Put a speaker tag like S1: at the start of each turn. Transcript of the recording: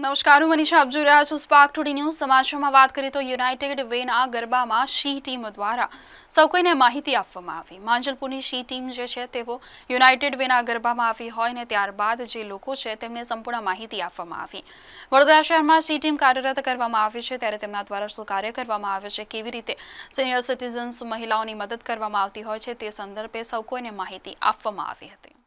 S1: નમસ્કાર હું મનીષા આપ જોઈ રહ્યા છો સ્પાર્ક ટુડી ન્યૂઝ સમાચારમાં વાત કરીએ તો યુનાઇટેડ વેના ગરબામાં શી ટીમ દ્વારા સૌ કોઈને માહિતી આપવામાં આવી માંજલપુરની શી ટીમ જે છે તેઓ યુનાઇટેડ વેના ગરબામાં આવી હોય ને ત્યારબાદ જે લોકો છે તેમને સંપૂર્ણ માહિતી આપવામાં આવી વડોદરા શહેરમાં શી ટીમ કાર્યરત કરવામાં આવી છે ત્યારે તેમના દ્વારા શું કાર્ય કરવામાં આવે છે કેવી રીતે સિનિયર સિટીઝન્સ મહિલાઓની મદદ કરવામાં આવતી હોય છે તે સંદર્ભે સૌ કોઈને માહિતી આપવામાં આવી હતી